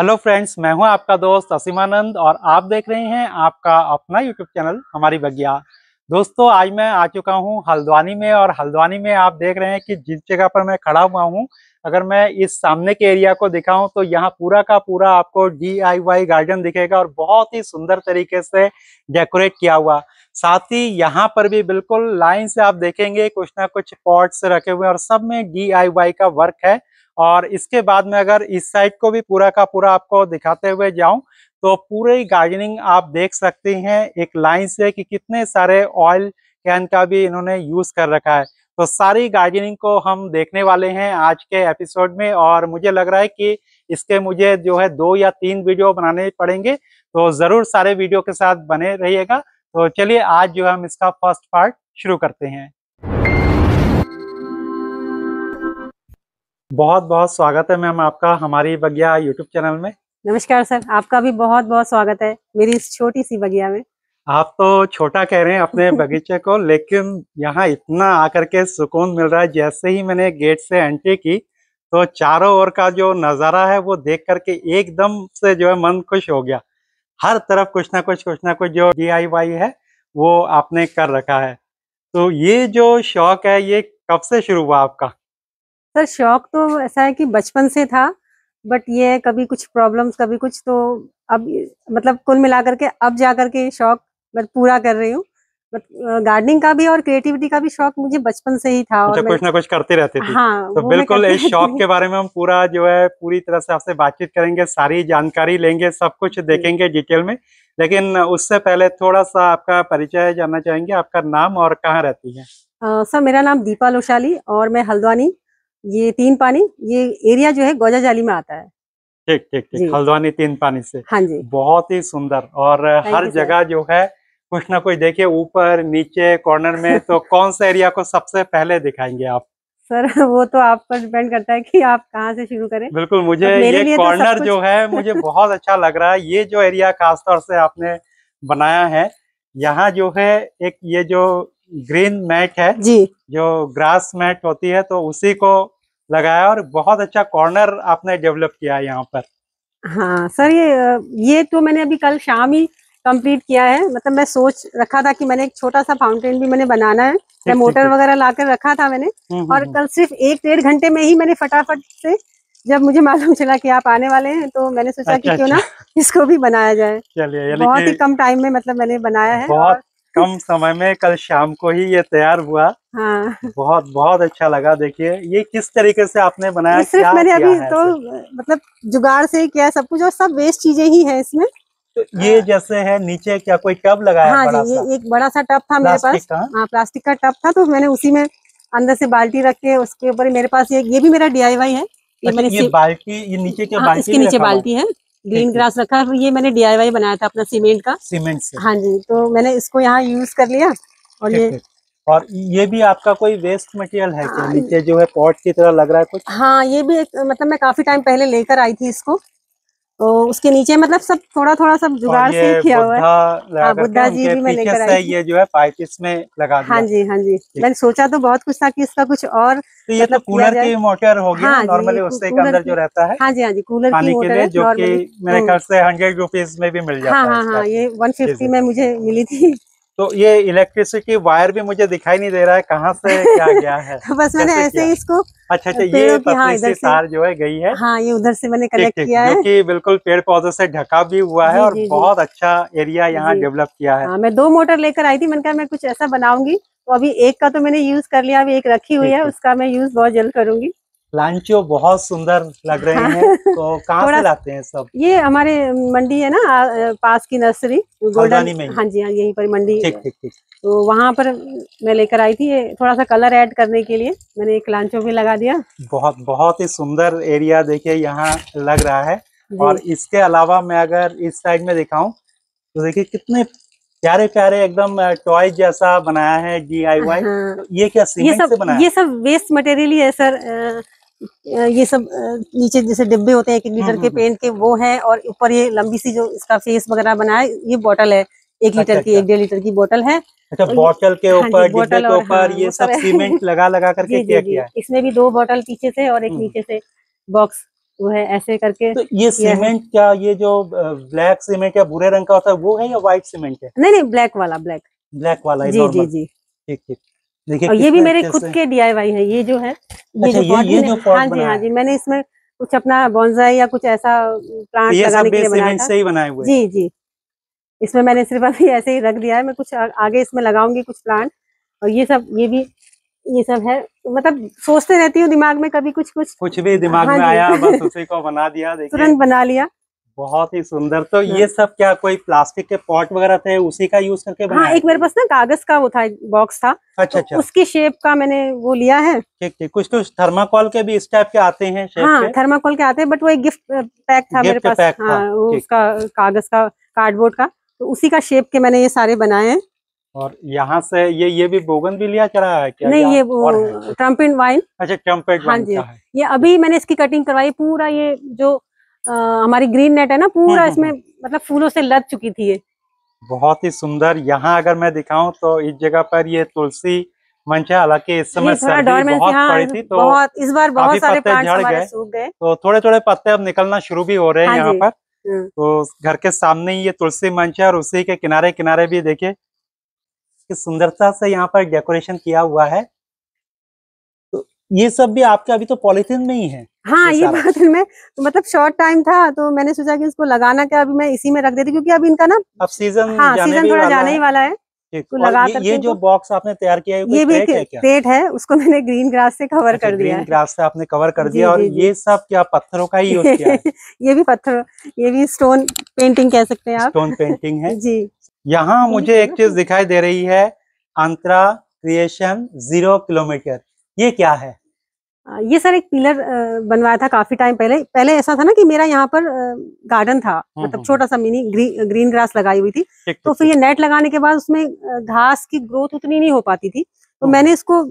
Hello friends मैं हूं आपका दोस्त असीमानंद और आप देख रहे हैं आपका अपना यूट्यूब चैनल हमारी बगिया दोस्तों आज मैं आ चुका हूं हल्द्वानी में और हल्द्वानी में आप देख रहे हैं कि जिस जगह पर मैं खड़ा हुआ हूं अगर मैं इस सामने के एरिया को दिखाऊं तो यहाँ पूरा का पूरा आपको डी गार्डन दिखेगा और बहुत ही सुंदर तरीके से डेकोरेट किया हुआ साथ ही यहाँ पर भी बिल्कुल लाइन से आप देखेंगे कुछ ना कुछ पॉट्स रखे हुए और सब में डी का वर्क है और इसके बाद में अगर इस साइड को भी पूरा का पूरा आपको दिखाते हुए जाऊं तो पूरी गार्डनिंग आप देख सकते हैं एक लाइन से कि कितने सारे ऑयल कैन का भी इन्होंने यूज कर रखा है तो सारी गार्डनिंग को हम देखने वाले हैं आज के एपिसोड में और मुझे लग रहा है कि इसके मुझे जो है दो या तीन वीडियो बनाने पड़ेंगे तो जरूर सारे वीडियो के साथ बने रहिएगा तो चलिए आज जो है हम इसका फर्स्ट पार्ट शुरू करते हैं बहुत बहुत स्वागत है मैम आपका हमारी बगिया यूट्यूब चैनल में नमस्कार सर आपका भी बहुत बहुत स्वागत है मेरी इस छोटी सी बगिया में आप तो छोटा कह रहे हैं अपने बगीचे को लेकिन यहाँ इतना आकर के सुकून मिल रहा है जैसे ही मैंने गेट से एंट्री की तो चारों ओर का जो नज़ारा है वो देख करके एकदम से जो है मन खुश हो गया हर तरफ कुछ ना कुछ कुछ ना कुछ जो डी है वो आपने कर रखा है तो ये जो शौक है ये कब से शुरू हुआ आपका सर शौक तो ऐसा है कि बचपन से था बट ये कभी कुछ प्रॉब्लम्स कभी कुछ तो अब मतलब कुल मिलाकर के अब जा करके शौक मैं पूरा कर रही हूँ गार्डनिंग का भी और क्रिएटिविटी का भी शौक मुझे बचपन से ही था और अच्छा, कुछ ना कुछ करते रहते थे हाँ, तो बिल्कुल इस शौक के बारे में हम पूरा जो है पूरी तरह से आपसे बातचीत करेंगे सारी जानकारी लेंगे सब कुछ देखेंगे डिटेल में लेकिन उससे पहले थोड़ा सा आपका परिचय जानना चाहेंगे आपका नाम और कहाँ रहती है सर मेरा नाम दीपा लोशाली और मैं हल्द्वानी ये तीन पानी ये एरिया जो है गोजा जाली में आता है ठीक ठीक ठीक हल्द्वानी तीन पानी से हाँ जी बहुत ही सुंदर और हर जगह जो है कुछ ना कुछ देखिए ऊपर नीचे कॉर्नर में तो कौन सा एरिया को सबसे पहले दिखाएंगे आप सर वो तो आप पर डिपेंड करता है कि आप कहाँ से शुरू करें बिल्कुल मुझे तो ये कॉर्नर तो जो है मुझे बहुत अच्छा लग रहा है ये जो एरिया खासतौर से आपने बनाया है यहाँ जो है एक ये जो ग्रीन मैट है जी जो ग्रास मैट होती है तो उसी को लगाया और बहुत अच्छा कॉर्नर आपने डेवलप किया है यहाँ पर हाँ सर ये ये तो मैंने अभी कल शाम ही कंप्लीट किया है मतलब मैं सोच रखा था कि मैंने एक छोटा सा फाउंटेन भी मैंने बनाना है मैं मोटर वगैरह ला कर रखा था मैंने हम्म, हम्म, और हम्म। कल सिर्फ एक डेढ़ घंटे में ही मैंने फटाफट से जब मुझे मालूम चला कि आप आने वाले हैं तो मैंने सोचा अच्छा, कि क्यों ना अच्छा। इसको भी बनाया जाए बहुत ही कम टाइम में मतलब मैंने बनाया है बहुत कम समय में कल शाम को ही ये तैयार हुआ हाँ। बहुत बहुत अच्छा लगा देखिए ये किस तरीके से आपने बनाया सिर्फ क्या मैंने अभी तो मतलब जुगाड़ से किया सब कुछ और सब वेस्ट चीजें ही है इसमें तो ये हाँ। जैसे है नीचे क्या कोई टब लगाया हाँ बड़ा जी ये एक बड़ा सा टब था मेरे पास हाँ प्लास्टिक का टब था तो मैंने उसी में अंदर से बाल्टी रख के उसके ऊपर मेरे पास ये ये भी मेरा डीआईवाई है ये अच्छा, मैंने ये बाल्टी ये नीचे क्या हाँ, बाल्टी इसके नीचे बाल्टी है ग्रीन ग्रास रखा है ये मैंने डीआईवाई बनाया था अपना सीमेंट का सीमेंट से हाँ जी तो मैंने इसको यहाँ यूज कर लिया और ये और ये भी आपका कोई वेस्ट मटेरियल है क्या हाँ। नीचे जो है पॉट की तरह लग रहा है कुछ हाँ ये भी एक मतलब मैं काफी टाइम पहले लेकर आई थी इसको तो उसके नीचे मतलब सब थोड़ा थोड़ा सब जुगाड़ से किया हुआ है बुद्धा हाँ, जी भी मैंने लेकर आई ये जो है पाइप इसमें लगा दिया हाँ जी हाँ जी मैंने सोचा तो बहुत कुछ था कि इसका कुछ और तो ये मतलब तो कूलर की मोटर होगी हाँ नॉर्मली उससे के अंदर जो रहता है हाँ जी हाँ जी कूलर पानी के लिए जो कि मेरे तो ख्याल से हंड्रेड रुपीज में भी मिल जाता हाँ, है हाँ हाँ ये वन फिफ्टी में मुझे मिली थी तो ये इलेक्ट्रिसिटी वायर भी मुझे दिखाई नहीं दे रहा है कहाँ से क्या गया है बस मैंने ऐसे ही इसको अच्छा अच्छा ये हाँ, से तार जो है गई है हाँ ये उधर से मैंने कलेक्ट किया है क्योंकि बिल्कुल पेड़ पौधों से ढका भी हुआ है और बहुत अच्छा एरिया यहाँ डेवलप किया है हाँ, मैं दो मोटर लेकर आई थी मैंने कहा मैं कुछ ऐसा बनाऊंगी तो अभी एक का तो मैंने यूज कर लिया अभी एक रखी हुई है उसका मैं यूज बहुत जल्द करूंगी लांचो बहुत सुंदर लग रहे हैं हाँ। तो कहाँ से लाते हैं सब ये हमारे मंडी है ना पास की नर्सरी गोल्डन में हाँ जी हाँ यही पर मंडी ठीक ठीक ठीक तो वहाँ पर मैं लेकर आई थी ये थोड़ा सा कलर ऐड करने के लिए मैंने एक लांचो भी लगा दिया बहुत बहुत ही सुंदर एरिया देखिए यहाँ लग रहा है और इसके अलावा मैं अगर इस साइड में दिखाऊं तो देखिए कितने प्यारे प्यारे एकदम टॉय जैसा बनाया है डी आई वाई ये क्या सीमेंट ये सब, से बनाया ये सब वेस्ट मटेरियल ही है सर ये सब नीचे जैसे डिब्बे होते हैं एक हम्म, लीटर के हम्म, हम्म। पेंट के वो है और ऊपर ये लंबी सी जो इसका फेस वगैरह बना है ये बॉटल है एक अच्छा, लीटर अच्छा, की एक डेढ़ लीटर की बोतल है अच्छा बोतल के हाँ ऊपर हाँ, के ऊपर ये सब सीमेंट लगा लगा करके किया है इसमें भी दो बोतल पीछे से और एक नीचे से बॉक्स वो है ऐसे करके तो ये सीमेंट क्या ये जो ब्लैक सीमेंट या भूरे रंग का होता है वो है या व्हाइट सीमेंट है नहीं नहीं ब्लैक वाला ब्लैक ब्लैक वाला जी जी जी ठीक ठीक देखिए और ये भी मेरे खुद के डीआईवाई है ये जो है ये अच्छा, जो ये, ये जो हाँ जी हाँ जी मैंने इसमें कुछ अपना बॉन्जा या कुछ ऐसा प्लांट लगाने के लिए बनाया से ही बनाए हुए जी जी इसमें मैंने सिर्फ अभी ऐसे ही रख दिया है मैं कुछ आगे इसमें लगाऊंगी कुछ प्लांट और ये सब ये भी ये सब है मतलब सोचते रहती हूँ दिमाग में कभी कुछ कुछ कुछ भी दिमाग हाँ में आया बस उसी को बना दिया तुरंत बना लिया बहुत ही सुंदर तो हाँ। ये सब क्या कोई प्लास्टिक के पॉट वगैरह थे उसी का यूज करके हाँ एक मेरे पास ना कागज का वो था बॉक्स था अच्छा तो अच्छा तो उसकी शेप का मैंने वो लिया है ठीक ठीक कुछ कुछ थर्माकोल के भी इस टाइप के आते हैं हाँ थर्माकोल के आते हैं बट वो एक गिफ्ट पैक था गिफ्ट मेरे पास हाँ, उसका कागज का कार्डबोर्ड का तो उसी का शेप के मैंने ये सारे बनाए हैं और यहाँ से ये ये भी बोगन भी लिया चला है क्या नहीं ये ट्रम्पेट वाइन अच्छा ट्रम्पेट हाँ जी ये अभी मैंने इसकी कटिंग करवाई पूरा ये जो हमारी ग्रीन नेट है ना पूरा हम्म, इसमें हम्म, हम्म। मतलब फूलों से लद चुकी थी ये बहुत ही सुंदर यहाँ अगर मैं दिखाऊं तो इस जगह पर ये तुलसी मंच है हालांकि इस समय सर्दी बहुत हाँ, पड़ी थी तो बहुत, इस बार बहुत सारे पत्ते झड़ गए तो थोड़े थोड़े पत्ते अब निकलना शुरू भी हो रहे हैं हाँ यहाँ पर हाँ। तो घर के सामने ही ये तुलसी मंच है और उसी के किनारे किनारे भी देखिए सुंदरता से यहाँ पर डेकोरेशन किया हुआ है ये सब भी आपके अभी तो पॉलिथिन में ही है हाँ ये बात में तो मतलब शॉर्ट टाइम था तो मैंने सोचा कि इसको लगाना क्या अभी मैं इसी में रख देती क्योंकि अभी इनका ना अब सीजन हाँ सीजन थोड़ा जाने ही वाला है तो लगा ये, ये जो बॉक्स तो। आपने तैयार किया है ये भी पेट है उसको मैंने ग्रीन ग्रास से कवर अच्छा, कर दिया ग्रीन ग्रास से आपने कवर कर दिया और ये सब क्या पत्थरों का ही यूज किया है ये भी पत्थर ये भी स्टोन पेंटिंग कह सकते हैं आप स्टोन पेंटिंग है जी यहाँ तो मुझे एक चीज दिखाई दे रही है अंतरा क्रिएशन जीरो किलोमीटर ये क्या है ये सर एक पिलर बनवाया था काफी टाइम पहले पहले ऐसा था ना कि मेरा यहाँ पर गार्डन था हम्म, मतलब हम्म, हम्म। छोटा सा मिनी ग्री, ग्रीन ग्रास लगाई हुई थी तो फिर ये नेट लगाने के बाद उसमें घास की ग्रोथ उतनी नहीं हो पाती थी तो मैंने इसको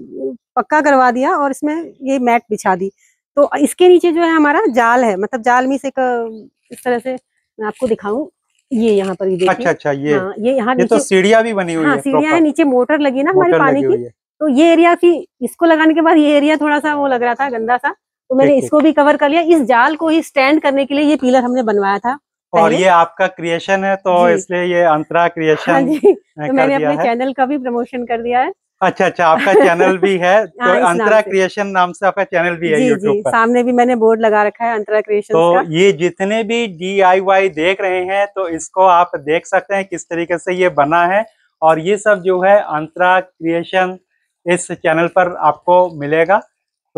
पक्का करवा दिया और इसमें ये मैट बिछा दी तो इसके नीचे जो है हमारा जाल है मतलब जाल में से एक इस तरह से मैं आपको दिखाऊं ये यहाँ पर ये अच्छा अच्छा ये हाँ, ये यहाँ ये तो सीढ़िया भी बनी हुई हाँ, है सीढ़िया है नीचे मोटर लगी ना हमारी पानी की तो ये एरिया फिर इसको लगाने के बाद ये एरिया थोड़ा सा वो लग रहा था गंदा सा तो मैंने इसको भी कवर कर लिया इस जाल को ही स्टैंड करने के लिए ये पिलर हमने बनवाया था और ये आपका क्रिएशन है तो इसलिए ये अंतरा क्रिएशन हाँ जी तो मैंने अपने चैनल का भी प्रमोशन कर दिया है अच्छा अच्छा आपका चैनल भी है हाँ, तो अंतरा क्रिएशन नाम से आपका चैनल भी है जी, जी, पर। सामने भी मैंने बोर्ड लगा रखा है अंतरा क्रिएशन तो का। ये जितने भी डीआईवाई देख रहे हैं तो इसको आप देख सकते हैं किस तरीके से ये बना है और ये सब जो है अंतरा क्रिएशन इस चैनल पर आपको मिलेगा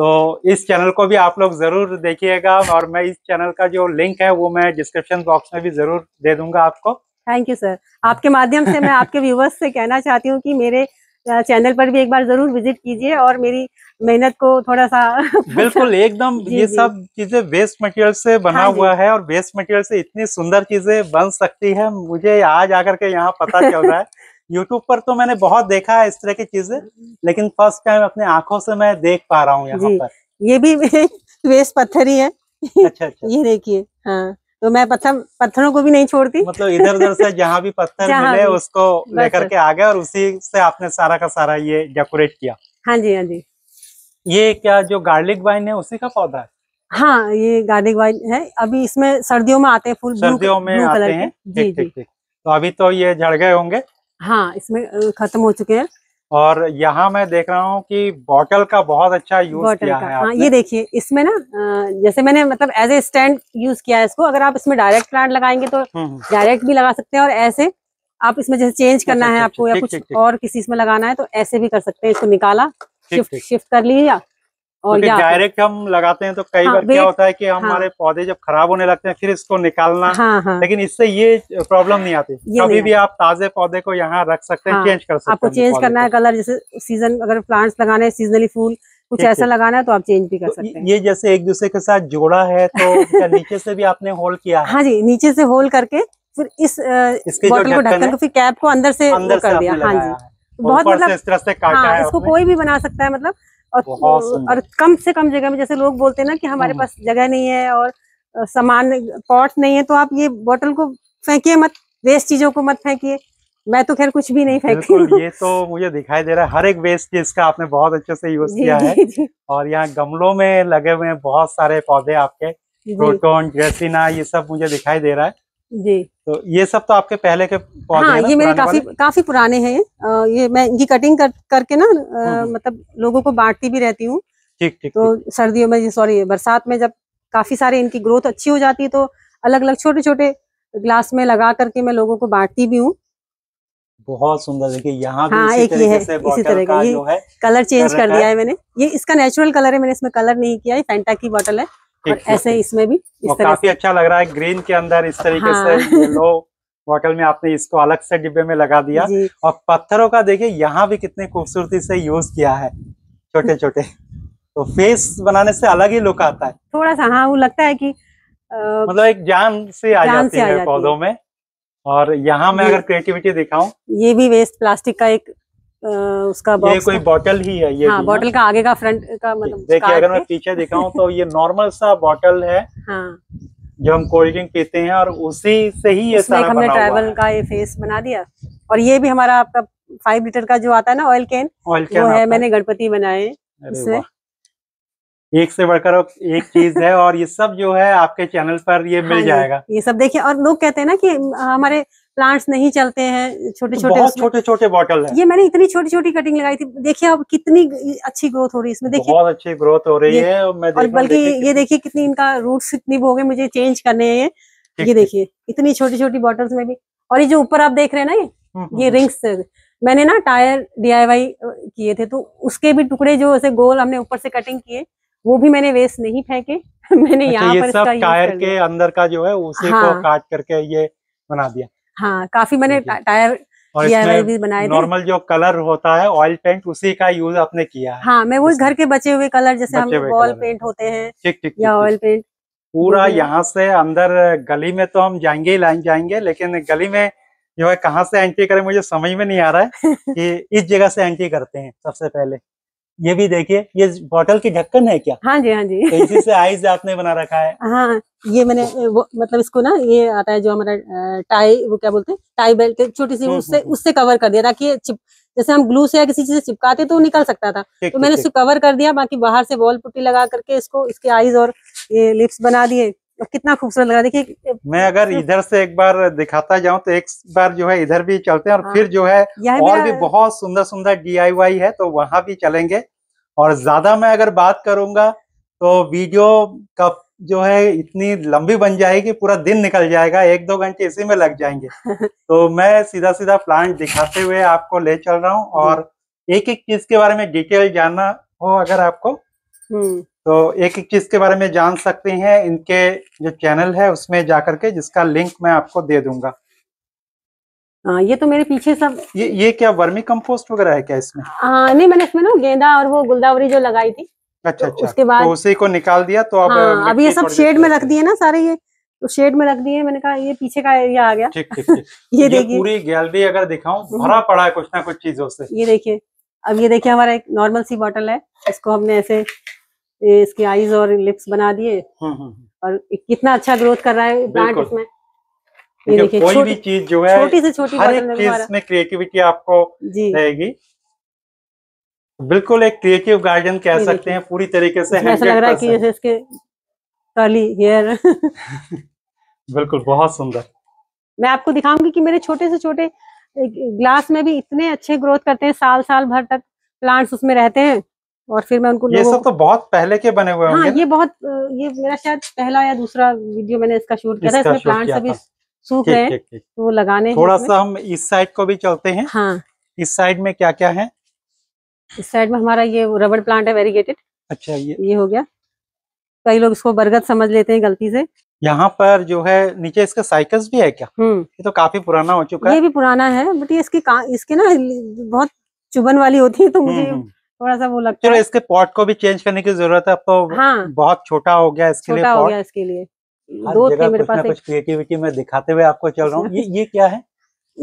तो इस चैनल को भी आप लोग ज़रूर देखिएगा और मैं इस चैनल का जो लिंक है वो मैं डिस्क्रिप्शन बॉक्स में भी ज़रूर दे दूंगा आपको थैंक यू सर आपके माध्यम से मैं आपके व्यूवर्स से कहना चाहती हूँ कि मेरे चैनल पर भी एक बार जरूर विजिट कीजिए और मेरी मेहनत को थोड़ा सा बिल्कुल एकदम ये सब चीजें वेस्ट मटेरियल से बना हाँ हुआ है और वेस्ट मटेरियल से इतनी सुंदर चीजें बन सकती है मुझे आज आकर के यहाँ पता चल रहा है यूट्यूब पर तो मैंने बहुत देखा है इस तरह की चीजें लेकिन फर्स्ट टाइम अपने आंखों से मैं देख पा रहा हूँ यहाँ पर ये भी वेस्ट पत्थर ही है अच्छा अच्छा ये देखिए हाँ तो मैं पत्थर पत्थरों को भी नहीं छोड़ती मतलब इधर उधर से जहाँ भी पत्थर मिले उसको लेकर के आ गए और उसी से आपने सारा का सारा ये डेकोरेट किया हाँ जी हाँ जी ये क्या जो गार्लिक वाइन है उसी का पौधा है हाँ ये गार्लिक वाइन है अभी इसमें सर्दियों में आते हैं फूल सर्दियों में आते हैं जी जी तो अभी तो ये झड़ गए होंगे हाँ इसमें खत्म हो चुके हैं और यहाँ मैं देख रहा हूँ कि बॉटल का बहुत अच्छा यूज किया का, है हाँ, ये देखिए इसमें ना जैसे मैंने मतलब एज ए स्टैंड यूज किया है इसको अगर आप इसमें डायरेक्ट प्लांट लगाएंगे तो डायरेक्ट हम्म, हम्म। भी लगा सकते हैं और ऐसे आप इसमें जैसे चेंज अच्छा, करना अच्छा, है अच्छा, आपको या कुछ और किसी इसमें लगाना है तो ऐसे भी कर सकते हैं इसको निकाला शिफ्ट शिफ्ट कर लीजिए और क्योंकि तो- डायरेक्ट हम लगाते हैं तो कई हाँ, बार क्या होता है कि हाँ। हमारे हाँ, पौधे जब खराब होने लगते हैं फिर इसको निकालना हाँ, हाँ, लेकिन इससे ये प्रॉब्लम नहीं आती कभी भी आप ताजे पौधे को यहाँ रख सकते हैं चेंज हाँ। कर सकते हैं आपको चेंज करना है कलर जैसे सीजन अगर प्लांट्स लगाने सीजनली फूल कुछ ऐसा लगाना है तो आप चेंज भी कर तो सकते हैं ये जैसे एक दूसरे के साथ जोड़ा है तो नीचे से भी आपने होल किया हाँ जी नीचे से होल करके फिर इस बॉटल को ढक्कन को फिर कैप को अंदर से अंदर कर दिया हाँ जी बहुत मतलब इस तरह से काटा हाँ, है इसको कोई भी बना सकता है मतलब और, और कम से कम जगह में जैसे लोग बोलते हैं ना कि हमारे हाँ। पास जगह नहीं है और सामान पॉट नहीं है तो आप ये बोतल को फेंकिए मत वेस्ट चीजों को मत फेंकिए मैं तो खैर कुछ भी नहीं फेंकती ये तो मुझे दिखाई दे रहा है हर एक वेस्ट का आपने बहुत अच्छे से यूज किया है और यहाँ गमलों में लगे हुए बहुत सारे पौधे आपके प्रोटोन ग्रेसिना ये सब मुझे दिखाई दे रहा है जी तो ये सब तो आपके पहले के पौधे हाँ, ये मेरे काफी काफी पुराने हैं ये मैं इनकी कटिंग कर, करके ना हम्म, हम्म। मतलब लोगों को बांटती भी रहती हूँ ठीक ठीक तो थीक। सर्दियों में सॉरी बरसात में जब काफी सारे इनकी ग्रोथ अच्छी हो जाती है तो अलग अलग छोटे छोटे ग्लास में लगा करके मैं लोगों को बांटती भी हूँ बहुत सुंदर देखिए यहाँ हाँ, एक ये है इसी तरह का ये कलर चेंज कर दिया है मैंने ये इसका नेचुरल कलर है मैंने इसमें कलर नहीं किया है फैंटा की बॉटल है और ऐसे इसमें भी इस तरह काफी अच्छा लग रहा है ग्रीन के अंदर इस तरीके हाँ। से येलो बॉटल में आपने इसको अलग से डिब्बे में लगा दिया और पत्थरों का देखिए यहाँ भी कितने खूबसूरती से यूज किया है छोटे छोटे तो फेस बनाने से अलग ही लुक आता है थोड़ा सा हाँ वो लगता है कि आ, मतलब एक जान से आ जाती से है पौधों में और यहाँ मैं अगर क्रिएटिविटी दिखाऊं ये भी वेस्ट प्लास्टिक का एक उसका ये कोई बॉटल ही है ये हाँ, बॉटल का आगे का फ्रंट का मतलब देखिए अगर मैं पीछे दिखाऊं तो ये नॉर्मल सा बॉटल है हाँ। जो हम कोल्ड ड्रिंक पीते हैं और उसी से ही ये सारा हमने ट्रैवल का ये फेस बना दिया और ये भी हमारा आपका फाइव लीटर का जो आता है ना ऑयल कैन ऑयल कैन है मैंने गणपति बनाए एक से बढ़कर एक चीज है और ये सब जो है आपके चैनल पर ये हाँ मिल हाँ, जाएगा ये सब देखिए और लोग कहते हैं ना कि हमारे प्लांट्स नहीं चलते हैं छोटे तो छोटे छोटे छोटे बॉटल है ये मैंने इतनी छोटी छोटी कटिंग लगाई थी देखिए अब कितनी अच्छी ग्रोथ हो रही है इसमें देखिए बहुत अच्छी ग्रोथ हो रही है और बल्कि ये देखिए कितनी इनका रूट्स कितनी हो गए मुझे चेंज करने हैं ये देखिए इतनी छोटी छोटी बॉटल्स में भी और ये जो ऊपर आप देख रहे हैं ना ये हम्म, हम्म, ये रिंग्स हम्म। मैंने ना टायर डी किए थे तो उसके भी टुकड़े जो ऐसे गोल हमने ऊपर से कटिंग किए वो भी मैंने वेस्ट नहीं फेंके मैंने अच्छा यहाँ पर टायर के अंदर का जो है उसी हाँ, को काट करके ये बना दिया हाँ काफी मैंने टायर नॉर्मल जो कलर होता है ऑयल पेंट उसी का यूज आपने किया है हाँ मैं वो घर के बचे हुए कलर जैसे हम वॉल पेंट होते हैं ठीक ठीक या ऑयल पेंट पूरा यहाँ से अंदर गली में तो हम जाएंगे ही लाइन जाएंगे लेकिन गली में जो है कहाँ से एंट्री करें मुझे समझ में नहीं आ रहा है कि इस जगह से एंट्री करते हैं सबसे पहले ये भी देखिए ये बोतल की ढक्कन है क्या हाँ जी हाँ जी तो इसी से आइस आपने बना रखा है हाँ ये मैंने वो मतलब इसको ना ये आता है जो हमारा टाई वो क्या बोलते हैं टाई बेल्ट छोटी सी हम्म, हम्म, उससे हम्म। उससे कवर कर दिया ताकि जैसे हम ग्लू से या किसी चीज से चिपकाते तो निकल सकता था ठीक, तो मैंने उसको कवर कर दिया बाकी बाहर से वॉल पुट्टी लगा करके इसको इसके आईज और ये लिप्स बना दिए कितना खूबसूरत लगा देखिए मैं अगर इधर से एक बार दिखाता जाऊं तो एक बार जो है इधर भी चलते हैं और हाँ। फिर जो है और भी बहुत सुंदर सुंदर डीआईवाई है तो वहां भी चलेंगे और ज्यादा मैं अगर बात करूंगा तो वीडियो का जो है इतनी लंबी बन जाएगी पूरा दिन निकल जाएगा एक दो घंटे इसी में लग जाएंगे तो मैं सीधा सीधा प्लांट दिखाते हुए आपको ले चल रहा हूँ और एक एक चीज के बारे में डिटेल जानना हो अगर आपको हम्म। तो एक एक चीज के बारे में जान सकते हैं इनके जो चैनल है उसमें जाकर के जिसका लिंक मैं आपको दे दूंगा आ, ये तो मेरे पीछे सब ये ये क्या वर्मी कंपोस्ट वगैरह है क्या इसमें आ, नहीं मैंने इसमें ना गेंदा और वो गुलदावरी जो लगाई थी अच्छा तो अच्छा उसके बाद तो को निकाल दिया तो अब हाँ, अब ये सब शेड में रख दिए ना सारे ये तो शेड में रख दिए मैंने कहा ये पीछे का एरिया आ गया ठीक ठीक ये देखिए पूरी गैलरी अगर दिखाऊं हम्म। भरा पड़ा है कुछ ना कुछ चीजों से ये देखिए अब ये देखिए हमारा एक नॉर्मल सी बॉटल है इसको हमने ऐसे इसकी आईज और लिप्स बना दिए हम्म, हम्म, हम्म। और कितना अच्छा ग्रोथ कर रहा है प्लांट इसमें ये देखिए कोई भी चीज जो है छोटी से छोटी हर एक चीज में क्रिएटिविटी आपको रहेगी बिल्कुल एक क्रिएटिव गार्डन कह सकते हैं पूरी तरीके से ऐसा लग रहा है कि जैसे इसके कर्ली हेयर बिल्कुल बहुत सुंदर मैं आपको दिखाऊंगी कि मेरे छोटे से छोटे ग्लास में भी इतने अच्छे ग्रोथ करते हैं साल साल भर तक प्लांट्स उसमें रहते हैं और फिर मैं उनको ये सब तो बहुत पहले के बने हुए हाँ, ये बहुत ये मेरा शायद पहला या दूसरा वीडियो मैंने इसका शूट किया था इसमें प्लांट अभी सूख रहे हैं तो वो लगाने थोड़ा सा हम इस साइड को भी चलते हैं हाँ इस साइड में क्या क्या है इस साइड में हमारा ये रबड़ प्लांट है वेरीगेटेड अच्छा ये ये हो गया कई लोग इसको बरगद समझ लेते हैं गलती से यहाँ पर जो है नीचे इसका साइकस भी है क्या हम्म। ये तो काफी पुराना हो चुका है ये भी पुराना है बट ये इसकी इसके ना बहुत चुबन वाली होती है तो मुझे हम्म, हम्म। थोड़ा सा वो लगता है इसके पॉट को भी चेंज करने की जरूरत है अब तो हाँ बहुत छोटा हो गया इसके लिए हो गया इसके लिए दो थे मेरे पास कुछ क्रिएटिविटी में दिखाते हुए आपको चल रहा हूँ ये ये क्या है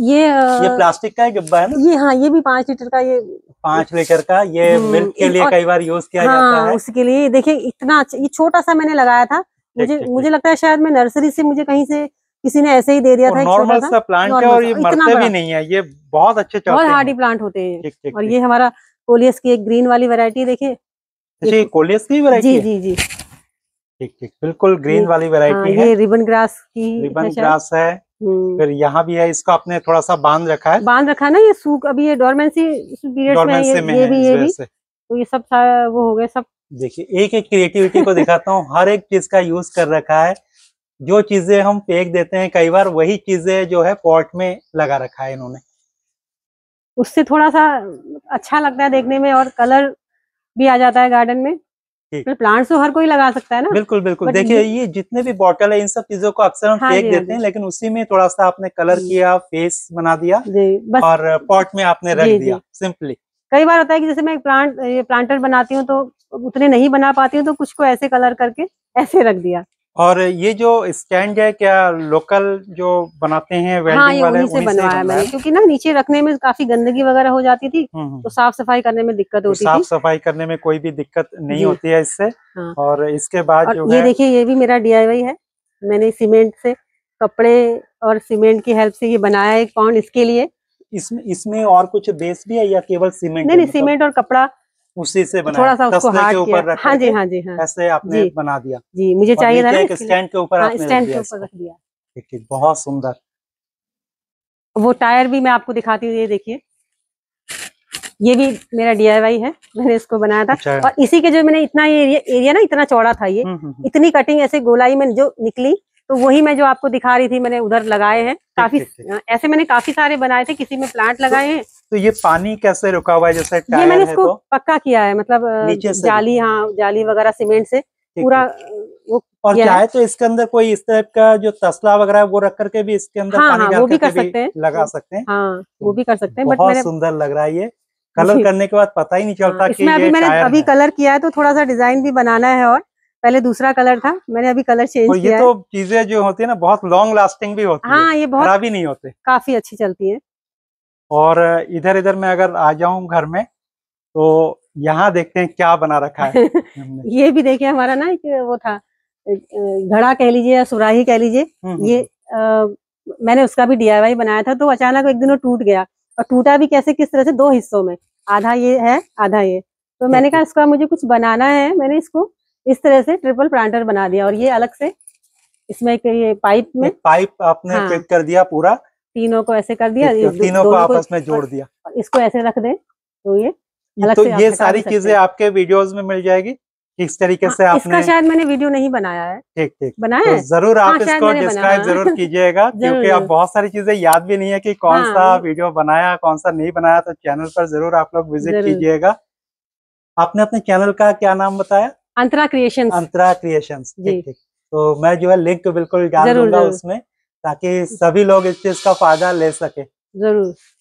ये ये प्लास्टिक का डिब्बा है ना ये हाँ ये भी पांच लीटर का ये पांच लीटर का ये मिल्क हम्म, के लिए कई बार यूज किया जाता हाँ, है उसके लिए देखिए इतना अच्छा, ये छोटा सा मैंने लगाया था मुझे मुझे लगता है शायद मैं नर्सरी से मुझे कहीं से किसी ने ऐसे ही दे दिया था नॉर्मल सा प्लांट है और ये मरते भी नहीं है ये बहुत अच्छे बहुत हार्डी प्लांट होते हैं और ये हमारा कोलियस की एक ग्रीन वाली वैरायटी देखिए जी अच्छा, कोलियस की वैरायटी जी जी जी ठीक ठीक बिल्कुल ग्रीन वाली वैरायटी हाँ, है ये रिबन ग्रास की रिबन अच्छा। ग्रास है हम्म। फिर यहाँ भी है इसको आपने थोड़ा सा बांध रखा है बांध रखा ना ये सूख अभी ये डोरमेंसी पीरियड में ये, में ये भी ये भी तो ये सब वो हो गए सब देखिए एक एक क्रिएटिविटी को दिखाता हूँ हर एक चीज का यूज कर रखा है जो चीजें हम फेंक देते हैं कई बार वही चीजें जो है पॉट में लगा रखा है इन्होंने उससे थोड़ा सा अच्छा लगता है देखने में और कलर भी आ जाता है गार्डन में प्लांट्स मतलब तो हर कोई लगा सकता है ना बिल्कुल बिल्कुल देखिए ये जितने भी बॉटल है इन सब चीजों को अक्सर हम हाँ फेंक हाँ देते हैं लेकिन उसी में थोड़ा सा आपने कलर किया फेस बना दिया और पॉट में आपने रख दिया सिंपली कई बार होता है कि जैसे मैं प्लांट प्लांटर बनाती हूँ तो उतने नहीं बना पाती हूँ तो कुछ को ऐसे कलर करके ऐसे रख दिया और ये जो स्टैंड है क्या लोकल जो बनाते हैं हाँ, वाले से बनवाया मैंने क्योंकि ना नीचे रखने में काफी गंदगी वगैरह हो जाती थी हम्म, हम्म। तो साफ सफाई करने में दिक्कत तो होती साफ सफाई करने में कोई भी दिक्कत नहीं होती है इससे हाँ। और इसके बाद और जो ये देखिए ये भी मेरा डीआईवाई है मैंने सीमेंट से कपड़े और सीमेंट की हेल्प से ये बनाया एक पाउंड इसके लिए इसमें इसमें और कुछ बेस भी है या केवल सीमेंट नहीं नहीं मतलब? सीमेंट और कपड़ा उसी से बनाया थोड़ा सा उसको हार्ड ऊपर हाँ जी हाँ जी हाँ ऐसे आपने जी, बना दिया जी मुझे चाहिए था स्टैंड के ऊपर हाँ, स्टैंड के ऊपर रख दिया ठीक बहुत सुंदर वो टायर भी मैं आपको दिखाती हूँ ये देखिए ये भी मेरा डीआईवाई है मैंने इसको बनाया था अच्छा। और इसी के जो मैंने इतना ये एरिया ना इतना चौड़ा था ये हम्म, हम्म, हम्म। इतनी कटिंग ऐसे गोलाई में जो निकली तो वही मैं जो आपको दिखा रही थी मैंने उधर लगाए हैं काफी ऐसे मैंने काफी सारे बनाए थे किसी में प्लांट लगाए हैं तो ये पानी कैसे रुका हुआ है जैसे टायर ये मैंने इसको तो, पक्का किया है मतलब जाली हाँ जाली वगैरह सीमेंट से पूरा वो और है तो इसके अंदर कोई इस टाइप का जो तसला वगैरह वो रख करके भी इसके अंदर हाँ, पानी हाँ, वो भी कर सकते हैं लगा सकते हैं हाँ, वो भी कर सकते हैं बहुत सुंदर लग रहा है ये कलर करने के बाद पता ही नहीं चलता हाँ, अभी मैंने अभी कलर किया है तो थोड़ा सा डिजाइन भी बनाना है और पहले दूसरा कलर था मैंने अभी कलर चेंज किया ये तो चीजें जो होती है ना बहुत लॉन्ग लास्टिंग भी होती है हाँ ये बहुत नहीं होते काफी अच्छी चलती है और इधर इधर मैं अगर आ जाऊं घर में तो यहाँ देखते हैं क्या बना रखा है ये भी देखे हमारा ना एक वो था घड़ा कह लीजिए या सुराही कह लीजिए हम्म, हम्म, ये आ, हम्म। मैंने उसका भी डीआईवाई बनाया था तो अचानक एक दिन वो टूट गया और टूटा भी कैसे किस तरह से दो हिस्सों में आधा ये है आधा ये तो मैंने कहा इसका मुझे कुछ बनाना है मैंने इसको इस तरह से ट्रिपल प्लांटर बना दिया और ये अलग से इसमें पाइप में पाइप आपने हाँ, कर दिया पूरा तीनों को ऐसे कर दिया तीनों को आपस में जोड़ दिया इसको ऐसे रख दे तो ये तो ये सारी चीजें आपके वीडियोस में मिल जाएगी किस तरीके से हाँ, आपने इसका शायद मैंने वीडियो नहीं बनाया है ठीक ठीक बनाया तो जरूर आप हाँ, इसको डिस्क्राइब जरूर कीजिएगा क्योंकि आप बहुत सारी चीजें याद भी नहीं है कि कौन हाँ, सा वीडियो बनाया कौन सा नहीं बनाया तो चैनल पर जरूर आप लोग विजिट कीजिएगा आपने अपने चैनल का क्या नाम बताया अंतरा क्रिएशन अंतरा क्रिएशन ठीक ठीक तो मैं जो है लिंक बिल्कुल डाल दूंगा उसमें ताकि सभी लोग इस चीज का फायदा ले सके जरूर